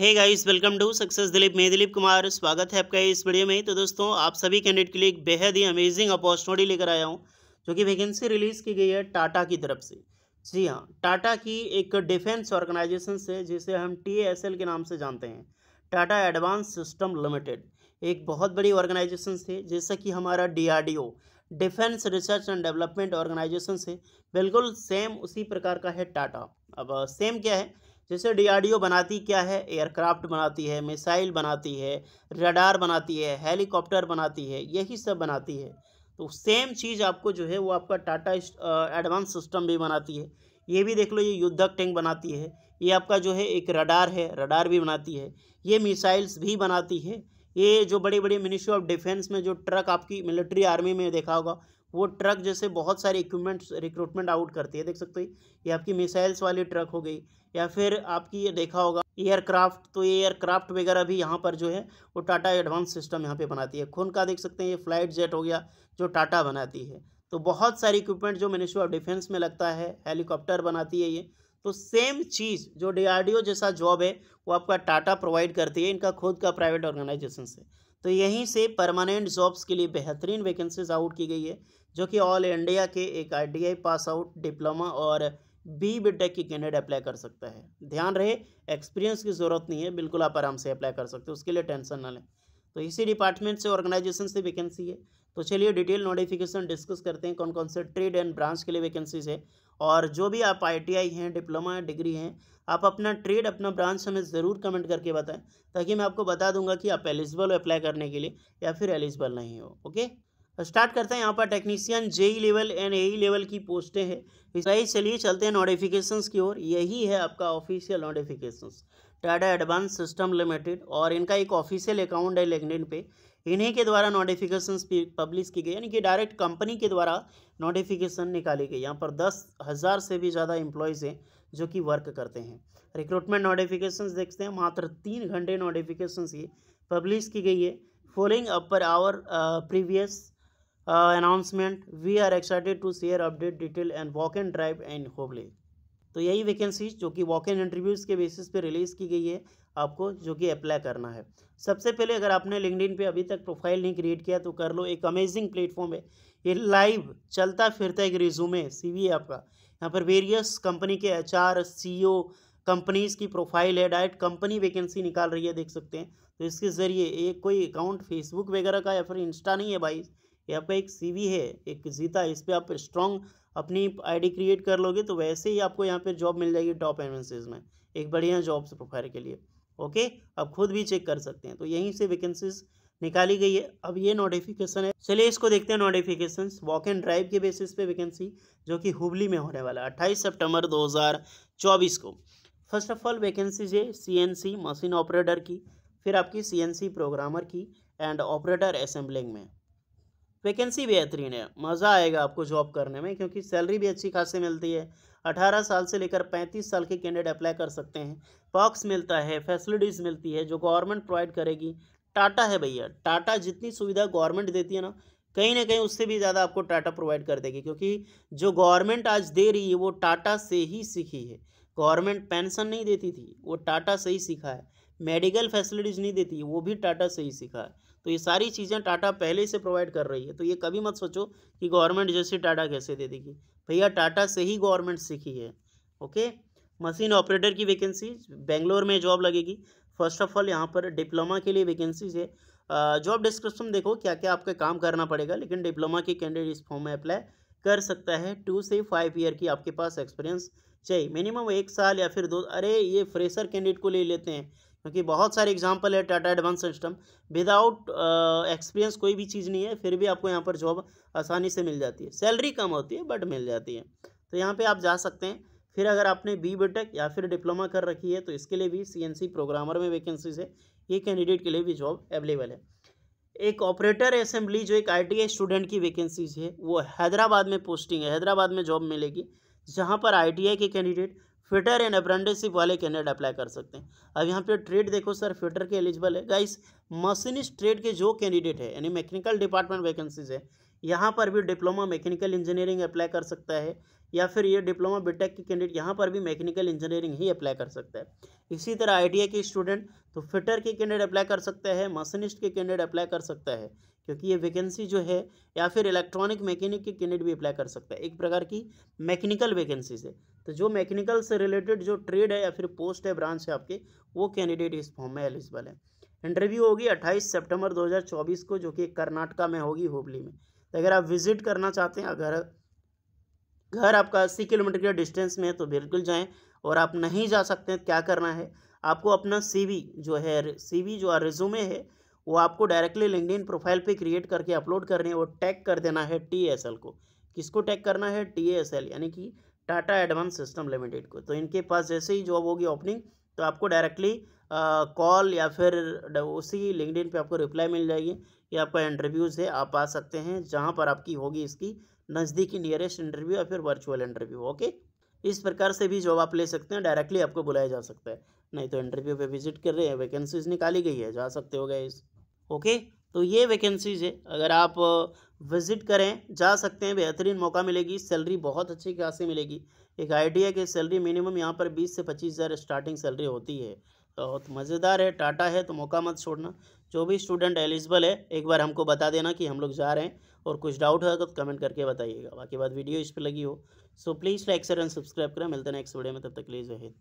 hey guys welcome to success Dilip मैं दिलीप कुमार स्वागत है आपका इस वीडियो में तो दोस्तों आप सभी कैंडिडेट के लिए एक बेहद ही अमेजिंग अपॉर्चुनिटी लेकर आया हूँ जो कि वैकेंसी रिलीज़ की गई है टाटा की तरफ से जी हाँ टाटा की एक डिफेंस ऑर्गेनाइजेशन से जिसे हम टी के नाम से जानते हैं टाटा एडवांस सिस्टम लिमिटेड एक बहुत बड़ी ऑर्गेनाइजेशन से जैसा कि हमारा D defence research and development organisation से बिल्कुल सेम उसी प्रकार का है टाटा अब सेम क्या है जैसे डीआरडीओ बनाती क्या है एयरक्राफ्ट बनाती है मिसाइल बनाती है रडार बनाती है हेलीकॉप्टर बनाती है यही सब बनाती है तो सेम चीज़ आपको जो है वो आपका टाटा एडवांस सिस्टम भी बनाती है ये भी देख लो ये युद्धक टैंक बनाती है ये आपका जो है एक रडार है रडार भी बनाती है ये मिसाइल्स भी बनाती है ये जो बड़े बड़े मिनिस्ट्री ऑफ डिफेंस में जो ट्रक आपकी मिलिट्री आर्मी में देखा होगा वो ट्रक जैसे बहुत सारे इक्विपमेंट्स रिक्रूटमेंट आउट करती है देख सकते हो ये आपकी मिसाइल्स वाली ट्रक हो गई या फिर आपकी ये देखा होगा एयरक्राफ्ट तो ये एयरक्राफ्ट वगैरह भी यहाँ पर जो है वो टाटा एडवांस सिस्टम यहाँ पे बनाती है खुन का देख सकते हैं ये फ्लाइट जेट हो गया जो टाटा बनाती है तो बहुत सारी इक्विपमेंट जो मिनिस्ट्री ऑफ डिफेंस में लगता है हेलीकॉप्टर बनाती है ये तो सेम चीज़ जो डी जैसा जॉब है वो आपका टाटा प्रोवाइड करती है इनका खुद का प्राइवेट ऑर्गेनाइजेशन से तो यहीं से परमानेंट जॉब्स के लिए बेहतरीन वैकेंसीज आउट की गई है जो कि ऑल इंडिया के एक आई पास आउट डिप्लोमा और बी बी टेक की कैंडिडेट अप्लाई कर सकता है ध्यान रहे एक्सपीरियंस की ज़रूरत नहीं है बिल्कुल आप आराम से अप्लाई कर सकते हो उसके लिए टेंशन ना लें तो इसी डिपार्टमेंट से ऑर्गेनाइजेशन से वैकेंसी है तो चलिए डिटेल नोटिफिकेशन डिस्कस करते हैं कौन कौन से ट्रेड एंड ब्रांच के लिए वैकेंसीज है और जो भी आप आई हैं डिप्लोमा डिग्री हैं आप अपना ट्रेड अपना ब्रांच हमें ज़रूर कमेंट करके बताएं ताकि मैं आपको बता दूंगा कि आप एलिजिबल हो अप्लाई करने के लिए या फिर एलिजिबल नहीं हो ओके स्टार्ट तो करते हैं यहाँ पर technician JE level and A level की पोस्टें हैं सही चलिए चलते हैं नोटिफिकेशन की ओर यही है आपका official notification Tata advance system limited और इनका एक ऑफिशियल अकाउंट है लेगनिन पे इन्हीं के द्वारा नोटिफिकेशन पब्लिश की गई यानी कि डायरेक्ट कंपनी के द्वारा नोटिफिकेशन निकाली गई यहाँ पर दस हज़ार से भी ज़्यादा एम्प्लॉयज़ हैं जो कि वर्क करते हैं रिक्रूटमेंट नोटिफिकेशन देखते हैं मात्र तीन घंटे नोटिफिकेशन ये पब्लिश की गई है फॉलोइंग अप पर our previous announcement we are excited to share update detail and walk and drive and Hubli तो यही वैकेंसीज जो कि वॉक इन इंटरव्यूज़ के बेसिस पे रिलीज़ की गई है आपको जो कि अप्लाई करना है सबसे पहले अगर आपने लिंकडिन पे अभी तक प्रोफाइल नहीं क्रिएट किया तो कर लो एक अमेजिंग प्लेटफॉर्म है ये लाइव चलता फिरता एक रिज्यूमे सी आपका यहाँ पर वेरियस कंपनी के एच आर ओ कंपनीज की प्रोफाइल है डायरेक्ट कंपनी वैकेंसी निकाल रही है देख सकते हैं तो इसके ज़रिए एक कोई अकाउंट फेसबुक वगैरह का या फिर इंस्टा नहीं है भाई ये आपका एक सीवी है एक जीता इस पर आप स्ट्रॉन्ग अपनी आईडी क्रिएट कर लोगे तो वैसे ही आपको यहाँ पर जॉब मिल जाएगी टॉप एमएनसीज में एक बढ़िया जॉब्स प्रोफाइल के लिए ओके आप खुद भी चेक कर सकते हैं तो यहीं से वैकेंसीज़ निकाली गई है अब ये नोटिफिकेशन है चलिए इसको देखते हैं नोटिफिकेशन वॉक एंड ड्राइव के बेसिस पे वैकेंसी जो कि हुबली में होने वाला है अट्ठाईस सितंबर 2024 को फर्स्ट ऑफ ऑल वैकेंसी है सी मशीन ऑपरेटर की फिर आपकी सी प्रोग्रामर की एंड ऑपरेटर असेंबलिंग में वैकेंसी बेहतरीन है मज़ा आएगा आपको जॉब करने में क्योंकि सैलरी भी अच्छी खासी मिलती है 18 साल से लेकर 35 साल के कैंडिडेट अप्लाई कर सकते हैं पॉक्स मिलता है फैसिलिटीज़ मिलती है जो गवर्नमेंट प्रोवाइड करेगी टाटा है भैया टाटा जितनी सुविधा गवर्नमेंट देती है ना कहीं ना कहीं उससे भी ज़्यादा आपको टाटा प्रोवाइड कर देगी क्योंकि जो गवर्नमेंट आज दे रही है वो टाटा से ही सीखी है गवर्नमेंट पेंशन नहीं देती थी वो टाटा से ही सीखा है मेडिकल फैसिलिटीज़ नहीं देती वो भी टाटा से ही सीखा है तो ये सारी चीज़ें टाटा पहले से प्रोवाइड कर रही है तो ये कभी मत सोचो कि गवर्नमेंट जैसे टाटा कैसे दे देगी भैया टाटा से ही गवर्नमेंट सीखी है ओके मशीन ऑपरेटर की वैकेंसी बेंगलोर में जॉब लगेगी फर्स्ट ऑफ ऑल यहाँ पर डिप्लोमा के लिए वैकेंसीज है जॉब डिस्क्रिप्शन देखो क्या क्या आपका काम करना पड़ेगा लेकिन डिप्लोमा के कैंडिडेट इस फॉर्म में अप्लाई कर सकता है टू से फाइव ईयर की आपके पास एक्सपीरियंस चाहिए मिनिमम एक साल या फिर दो अरे ये फ्रेशर कैंडिडेट को ले लेते हैं क्योंकि बहुत सारे एग्जाम्पल है Tata advance system without experience कोई भी चीज़ नहीं है फिर भी आपको यहाँ पर जॉब आसानी से मिल जाती है सैलरी कम होती है बट मिल जाती है तो यहाँ पर आप जा सकते हैं फिर अगर आपने बी बीटेक या फिर डिप्लोमा कर रखी है तो इसके लिए भी सीएनसी प्रोग्रामर में वैकेंसीज है ये कैंडिडेट के लिए भी जॉब अवेलेबल है एक ऑपरेटर असेंबली जो एक आई स्टूडेंट की वैकेंसीज है वो हैदराबाद में पोस्टिंग है हैदराबाद में जॉब मिलेगी जहाँ पर आई के कैंडिडेट फिटर एंड अप्रेंटिसिप वाले कैंडिडेट अप्लाई कर सकते हैं अब यहाँ पे ट्रेड देखो सर फिटर के एलिजिबल है गाइस मशीनिस्ट ट्रेड के जो कैंडिडेट है यानी मैकेनिकल डिपार्टमेंट वैकेंसीज है यहाँ पर भी डिप्लोमा मैकेनिकल इंजीनियरिंग अप्लाई कर सकता है या फिर ये डिप्लोमा बीटेक के कैंडिडेट यहाँ पर भी मैकेनिकल इंजीनियरिंग ही अप्लाई कर सकता है इसी तरह आईटीआई के स्टूडेंट तो फिटर के कैंडिडेट अप्लाई कर सकता है मशीनिस्ट के कैंडिडेट अप्लाई कर सकता है क्योंकि ये वैकेंसी जो है या फिर इलेक्ट्रॉनिक मैकेनिक के कैंडिडेट भी अप्लाई कर सकता है एक प्रकार की मैकेनिकल वैकेंसीज है तो जो मैकेनिकल से रिलेटेड जो ट्रेड है या फिर पोस्ट है ब्रांच है आपके वो कैंडिडेट इस फॉर्म में एलिजिबल है इंटरव्यू होगी 28 सितंबर 2024 को जो कि कर्नाटका में होगी हुबली में तो अगर आप विजिट करना चाहते हैं अगर घर आपका अस्सी किलोमीटर के डिस्टेंस में है तो बिल्कुल जाएं और आप नहीं जा सकते हैं क्या करना है आपको अपना सीवी जो है सीवी जो रिज्यूमे है वो आपको डायरेक्टली लिंकड प्रोफाइल पे क्रिएट करके अपलोड है और टैग कर देना है टी को किसको टैग करना है टी यानी कि टाटा एडवांस सिस्टम लिमिटेड को तो इनके पास जैसे ही जॉब होगी ओपनिंग तो आपको डायरेक्टली कॉल या फिर उसी लिंकड पे आपको रिप्लाई मिल जाएगी कि आपका इंटरव्यूज़ है आप आ सकते हैं जहाँ पर आपकी होगी इसकी नज़दीकी नियरेस्ट इंटरव्यू या फिर वर्चुअल इंटरव्यू ओके इस प्रकार से भी जॉब आप ले सकते हैं डायरेक्टली आपको बुलाया जा सकता है नहीं तो इंटरव्यू पे विजिट कर रहे हैं वैकेंसीज निकाली गई है जा सकते हो गए ओके तो ये वैकेंसीज है अगर आप विजिट करें जा सकते हैं बेहतरीन मौका मिलेगी सैलरी बहुत अच्छी खासी मिलेगी एक आइडिया कि सैलरी मिनिमम यहाँ पर बीस से पच्चीस हज़ार स्टार्टिंग सैलरी होती है बहुत तो मज़ेदार है टाटा है तो मौका मत छोड़ना जो भी स्टूडेंट एलिजिबल है एक बार हमको बता देना कि हम लोग जा रहे हैं और कुछ डाउट होगा तो कमेंट करके बताइएगा बाकी बात वीडियो इस पर लगी हो so please like share and subscribe करें मिलते हैं नेक्स्ट वीडियो में तब तक लीजिए